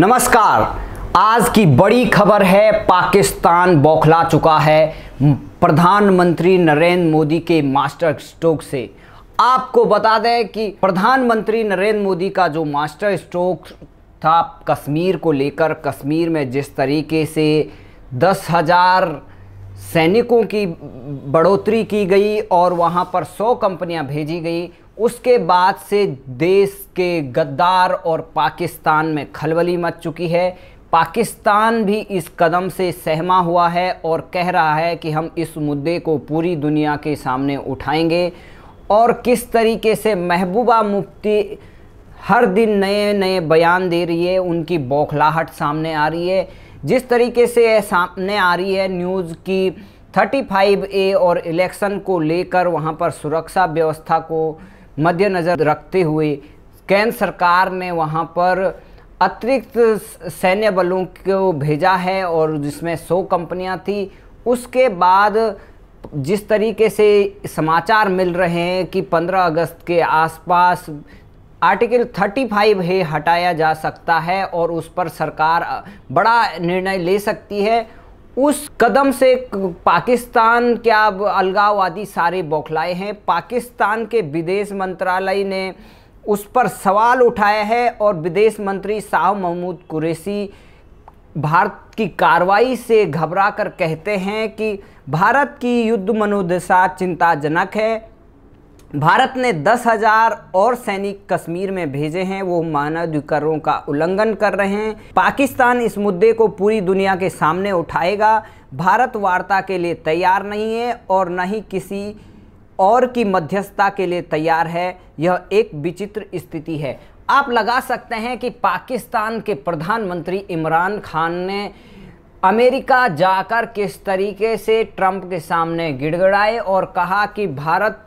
नमस्कार आज की बड़ी खबर है पाकिस्तान बौखला चुका है प्रधानमंत्री नरेंद्र मोदी के मास्टर स्ट्रोक से आपको बता दें कि प्रधानमंत्री नरेंद्र मोदी का जो मास्टर स्ट्रोक था कश्मीर को लेकर कश्मीर में जिस तरीके से दस हज़ार सैनिकों की बढ़ोतरी की गई और वहां पर सौ कंपनियां भेजी गई उसके बाद से देश के गद्दार और पाकिस्तान में खलबली मच चुकी है पाकिस्तान भी इस कदम से सहमा हुआ है और कह रहा है कि हम इस मुद्दे को पूरी दुनिया के सामने उठाएंगे और किस तरीके से महबूबा मुफ्ती हर दिन नए नए बयान दे रही है उनकी बौखलाहट सामने आ रही है जिस तरीके से सामने आ रही है न्यूज़ की 35 ए और इलेक्शन को लेकर वहाँ पर सुरक्षा व्यवस्था को मद्देनज़र रखते हुए केंद्र सरकार ने वहाँ पर अतिरिक्त सैन्य बलों को भेजा है और जिसमें सौ कंपनियाँ थी उसके बाद जिस तरीके से समाचार मिल रहे हैं कि 15 अगस्त के आसपास आर्टिकल 35 है हटाया जा सकता है और उस पर सरकार बड़ा निर्णय ले सकती है उस कदम से पाकिस्तान क्या अलगाववादी सारे बौखलाए हैं पाकिस्तान के विदेश मंत्रालय ने उस पर सवाल उठाया है और विदेश मंत्री शाह महमूद कुरैशी भारत की कार्रवाई से घबरा कर कहते हैं कि भारत की युद्ध मनोदशा चिंताजनक है भारत ने दस हजार और सैनिक कश्मीर में भेजे हैं वो मानवाधिकारों का उल्लंघन कर रहे हैं पाकिस्तान इस मुद्दे को पूरी दुनिया के सामने उठाएगा भारत वार्ता के लिए तैयार नहीं है और न ही किसी और की मध्यस्थता के लिए तैयार है यह एक विचित्र स्थिति है आप लगा सकते हैं कि पाकिस्तान के प्रधानमंत्री इमरान खान ने अमेरिका जाकर किस तरीके से ट्रंप के सामने गिड़गड़ाए और कहा कि भारत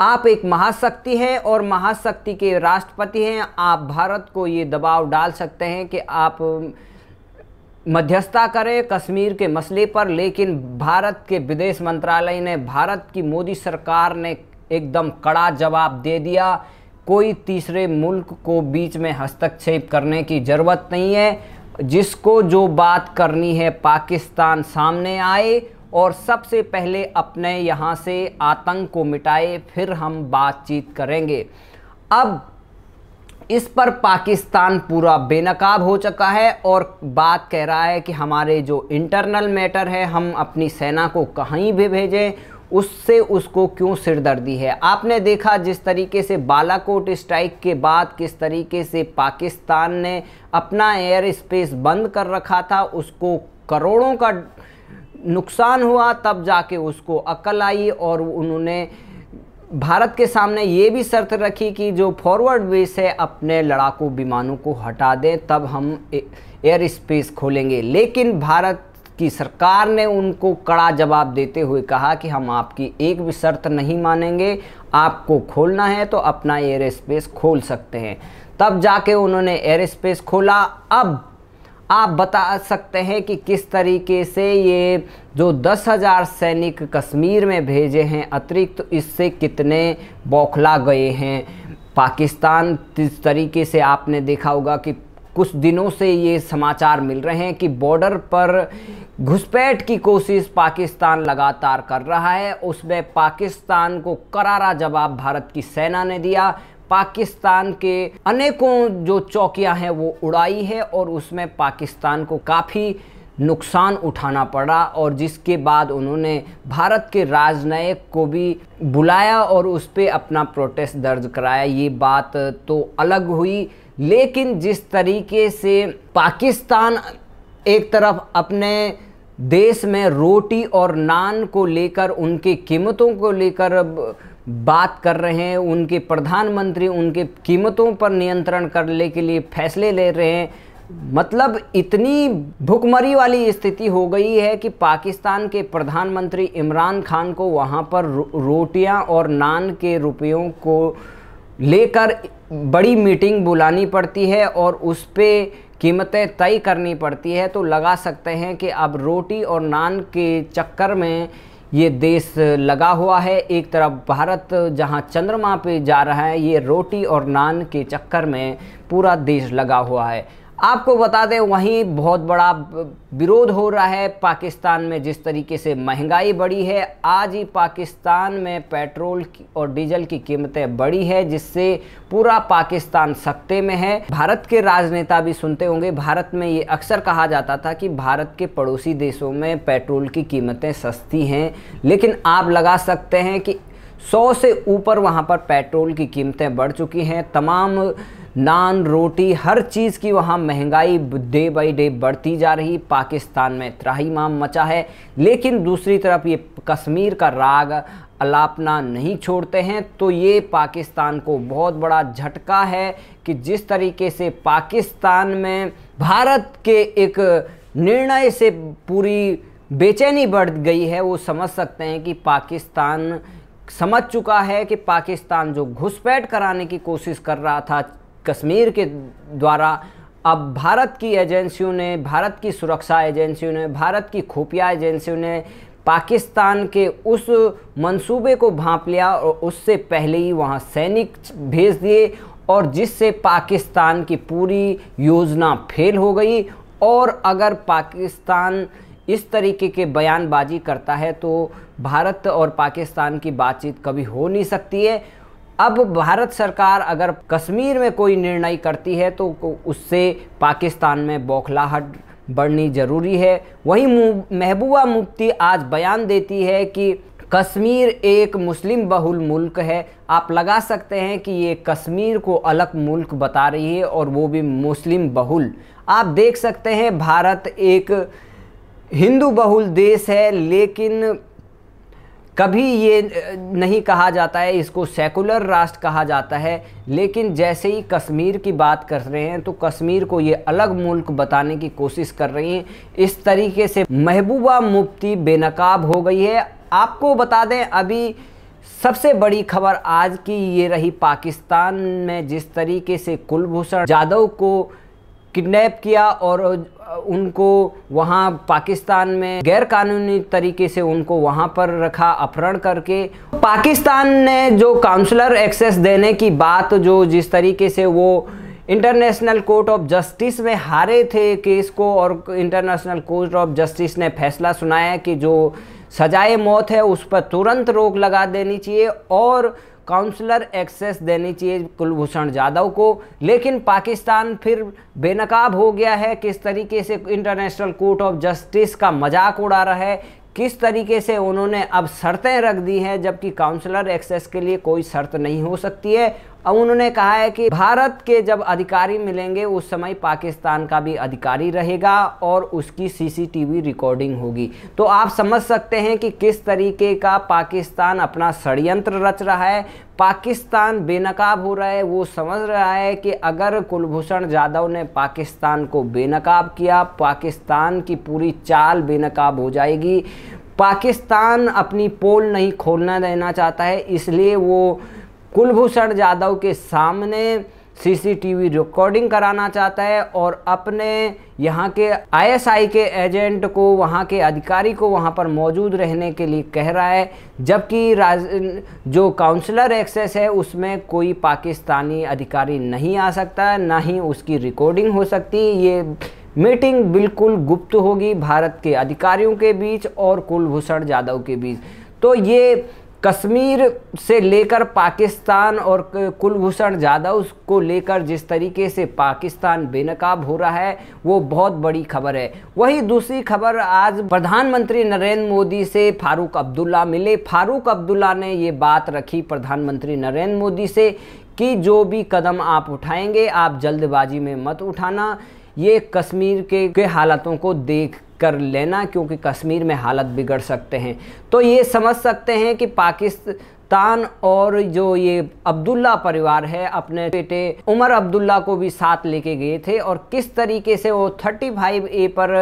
आप एक महाशक्ति हैं और महाशक्ति के राष्ट्रपति हैं आप भारत को ये दबाव डाल सकते हैं कि आप मध्यस्थता करें कश्मीर के मसले पर लेकिन भारत के विदेश मंत्रालय ने भारत की मोदी सरकार ने एकदम कड़ा जवाब दे दिया कोई तीसरे मुल्क को बीच में हस्तक्षेप करने की ज़रूरत नहीं है जिसको जो बात करनी है पाकिस्तान सामने आए और सबसे पहले अपने यहाँ से आतंक को मिटाए फिर हम बातचीत करेंगे अब इस पर पाकिस्तान पूरा बेनकाब हो चुका है और बात कह रहा है कि हमारे जो इंटरनल मैटर है हम अपनी सेना को कहीं भी भेजें उससे उसको क्यों सिरदर्दी है आपने देखा जिस तरीके से बालाकोट स्ट्राइक के बाद किस तरीके से पाकिस्तान ने अपना एयर स्पेस बंद कर रखा था उसको करोड़ों का नुकसान हुआ तब जाके उसको अकल आई और उन्होंने भारत के सामने ये भी शर्त रखी कि जो फॉरवर्ड बेस है अपने लड़ाकू विमानों को हटा दें तब हम एयर स्पेस खोलेंगे लेकिन भारत की सरकार ने उनको कड़ा जवाब देते हुए कहा कि हम आपकी एक भी शर्त नहीं मानेंगे आपको खोलना है तो अपना एयर स्पेस खोल सकते हैं तब जाके उन्होंने एयर स्पेस खोला अब आप बता सकते हैं कि किस तरीके से ये जो दस हज़ार सैनिक कश्मीर में भेजे हैं अतिरिक्त तो इससे कितने बौखला गए हैं पाकिस्तान जिस तरीके से आपने देखा होगा कि कुछ दिनों से ये समाचार मिल रहे हैं कि बॉर्डर पर घुसपैठ की कोशिश पाकिस्तान लगातार कर रहा है उसमें पाकिस्तान को करारा जवाब भारत की सेना ने दिया पाकिस्तान के अनेकों जो चौकियां हैं वो उड़ाई है और उसमें पाकिस्तान को काफ़ी नुकसान उठाना पड़ा और जिसके बाद उन्होंने भारत के राजनयिक को भी बुलाया और उस पर अपना प्रोटेस्ट दर्ज कराया ये बात तो अलग हुई लेकिन जिस तरीके से पाकिस्तान एक तरफ अपने देश में रोटी और नान को लेकर उनकी कीमतों को लेकर बात कर रहे हैं उनके प्रधानमंत्री उनके कीमतों पर नियंत्रण करने के लिए फैसले ले रहे हैं मतलब इतनी भुखमरी वाली स्थिति हो गई है कि पाकिस्तान के प्रधानमंत्री इमरान खान को वहाँ पर रो, रोटियाँ और नान के रुपयों को लेकर बड़ी मीटिंग बुलानी पड़ती है और उस पर कीमतें तय करनी पड़ती है तो लगा सकते हैं कि अब रोटी और नान के चक्कर में ये देश लगा हुआ है एक तरफ भारत जहाँ चंद्रमा पे जा रहा है ये रोटी और नान के चक्कर में पूरा देश लगा हुआ है आपको बता दें वहीं बहुत बड़ा विरोध हो रहा है पाकिस्तान में जिस तरीके से महंगाई बढ़ी है आज ही पाकिस्तान में पेट्रोल और डीजल की कीमतें बढ़ी है जिससे पूरा पाकिस्तान सकते में है भारत के राजनेता भी सुनते होंगे भारत में ये अक्सर कहा जाता था कि भारत के पड़ोसी देशों में पेट्रोल की कीमतें सस्ती हैं लेकिन आप लगा सकते हैं कि सौ से ऊपर वहाँ पर पेट्रोल की कीमतें बढ़ चुकी हैं तमाम नान रोटी हर चीज़ की वहाँ महंगाई डे बाई डे बढ़ती जा रही पाकिस्तान में माम मचा है लेकिन दूसरी तरफ ये कश्मीर का राग अलापना नहीं छोड़ते हैं तो ये पाकिस्तान को बहुत बड़ा झटका है कि जिस तरीके से पाकिस्तान में भारत के एक निर्णय से पूरी बेचैनी बढ़ गई है वो समझ सकते हैं कि पाकिस्तान समझ चुका है कि पाकिस्तान जो घुसपैठ कराने की कोशिश कर रहा था कश्मीर के द्वारा अब भारत की एजेंसियों ने भारत की सुरक्षा एजेंसियों ने भारत की खुफिया एजेंसियों ने पाकिस्तान के उस मंसूबे को भांप लिया और उससे पहले ही वहां सैनिक भेज दिए और जिससे पाकिस्तान की पूरी योजना फेल हो गई और अगर पाकिस्तान इस तरीके के बयानबाजी करता है तो भारत और पाकिस्तान की बातचीत कभी हो नहीं सकती है अब भारत सरकार अगर कश्मीर में कोई निर्णय करती है तो उससे पाकिस्तान में बौखलाहट बढ़नी ज़रूरी है वहीं महबूबा मुफ्ती आज बयान देती है कि कश्मीर एक मुस्लिम बहुल मुल्क है आप लगा सकते हैं कि ये कश्मीर को अलग मुल्क बता रही है और वो भी मुस्लिम बहुल आप देख सकते हैं भारत एक हिंदू बहुल देश है लेकिन कभी ये नहीं कहा जाता है इसको सेकुलर राष्ट्र कहा जाता है लेकिन जैसे ही कश्मीर की बात कर रहे हैं तो कश्मीर को ये अलग मुल्क बताने की कोशिश कर रही हैं इस तरीके से महबूबा मुफ्ती बेनकाब हो गई है आपको बता दें अभी सबसे बड़ी खबर आज की ये रही पाकिस्तान में जिस तरीके से कुलभूषण जाधव को किडनैप किया और उनको वहाँ पाकिस्तान में गैर कानूनी तरीके से उनको वहाँ पर रखा अपहरण करके पाकिस्तान ने जो काउंसलर एक्सेस देने की बात जो जिस तरीके से वो इंटरनेशनल कोर्ट ऑफ जस्टिस में हारे थे केस को और इंटरनेशनल कोर्ट ऑफ जस्टिस ने फैसला सुनाया कि जो सजाए मौत है उस पर तुरंत रोक लगा देनी चाहिए और काउंसलर एक्सेस देनी चाहिए कुलभूषण जाधव को लेकिन पाकिस्तान फिर बेनकाब हो गया है किस तरीके से इंटरनेशनल कोर्ट ऑफ जस्टिस का मजाक उड़ा रहा है किस तरीके से उन्होंने अब शर्तें रख दी हैं जबकि काउंसलर एक्सेस के लिए कोई शर्त नहीं हो सकती है अब उन्होंने कहा है कि भारत के जब अधिकारी मिलेंगे उस समय पाकिस्तान का भी अधिकारी रहेगा और उसकी सीसीटीवी रिकॉर्डिंग होगी तो आप समझ सकते हैं कि किस तरीके का पाकिस्तान अपना षडयंत्र रच रहा है पाकिस्तान बेनकाब हो रहा है वो समझ रहा है कि अगर कुलभूषण जाधव ने पाकिस्तान को बेनकाब किया पाकिस्तान की पूरी चाल बेनकाब हो जाएगी पाकिस्तान अपनी पोल नहीं खोलना देना चाहता है इसलिए वो कुलभूषण जाधव के सामने सीसीटीवी रिकॉर्डिंग कराना चाहता है और अपने यहाँ के आईएसआई के एजेंट को वहाँ के अधिकारी को वहाँ पर मौजूद रहने के लिए कह रहा है जबकि राज जो काउंसलर एक्सेस है उसमें कोई पाकिस्तानी अधिकारी नहीं आ सकता ना ही उसकी रिकॉर्डिंग हो सकती ये मीटिंग बिल्कुल गुप्त होगी भारत के अधिकारियों के बीच और कुलभूषण जाधव के बीच तो ये कश्मीर से लेकर पाकिस्तान और कुलभूषण जाधव को लेकर जिस तरीके से पाकिस्तान बेनकाब हो रहा है वो बहुत बड़ी खबर है वही दूसरी खबर आज प्रधानमंत्री नरेंद्र मोदी से फारूक अब्दुल्ला मिले फारूक अब्दुल्ला ने ये बात रखी प्रधानमंत्री नरेंद्र मोदी से कि जो भी कदम आप उठाएंगे आप जल्दबाजी में मत उठाना ये कश्मीर के, के हालातों को देख कर लेना क्योंकि कश्मीर में हालत बिगड़ सकते हैं तो ये समझ सकते हैं कि पाकिस्तान और जो ये अब्दुल्ला परिवार है अपने बेटे उमर अब्दुल्ला को भी साथ लेके गए थे और किस तरीके से वो 35 ए पर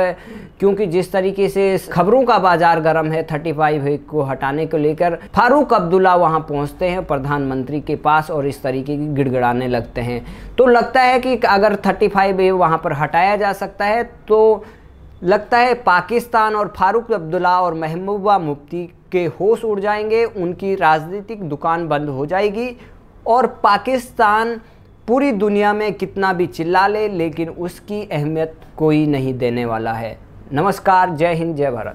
क्योंकि जिस तरीके से खबरों का बाजार गर्म है 35 ए को हटाने को लेकर फारूक अब्दुल्ला वहाँ पहुँचते हैं प्रधानमंत्री के पास और इस तरीके की गिड़गड़ाने लगते हैं तो लगता है कि अगर फाइव ए वहाँ पर हटाया जा सकता है तो लगता है पाकिस्तान और फारूक अब्दुल्ला और महबूबा मुफ्ती के होश उड़ जाएंगे उनकी राजनीतिक दुकान बंद हो जाएगी और पाकिस्तान पूरी दुनिया में कितना भी चिल्ला ले लेकिन उसकी अहमियत कोई नहीं देने वाला है नमस्कार जय हिंद जय भारत